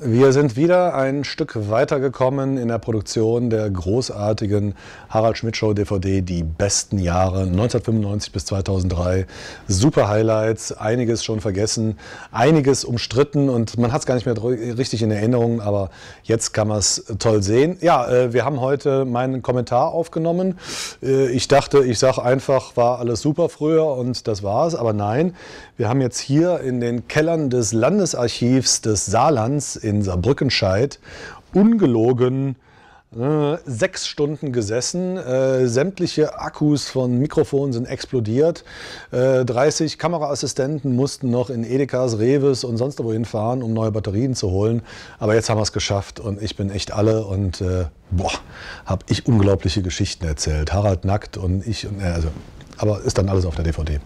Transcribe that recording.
wir sind wieder ein Stück weitergekommen in der Produktion der großartigen Harald Schmidt Show DVD Die besten Jahre 1995 bis 2003. Super Highlights, einiges schon vergessen, einiges umstritten und man hat es gar nicht mehr richtig in Erinnerung, aber jetzt kann man es toll sehen. Ja, äh, wir haben heute meinen Kommentar aufgenommen. Äh, ich dachte, ich sage einfach, war alles super früher und das war es, aber nein, wir haben jetzt hier in den Kellern des Landesarchivs des Saarlands in Saarbrückenscheid ungelogen ne, sechs Stunden gesessen. Äh, sämtliche Akkus von Mikrofonen sind explodiert. Äh, 30 Kameraassistenten mussten noch in Edekas, Reves und sonst wohin fahren, um neue Batterien zu holen. Aber jetzt haben wir es geschafft und ich bin echt alle und äh, boah, habe ich unglaubliche Geschichten erzählt. Harald nackt und ich, und, äh, also, aber ist dann alles auf der DVD.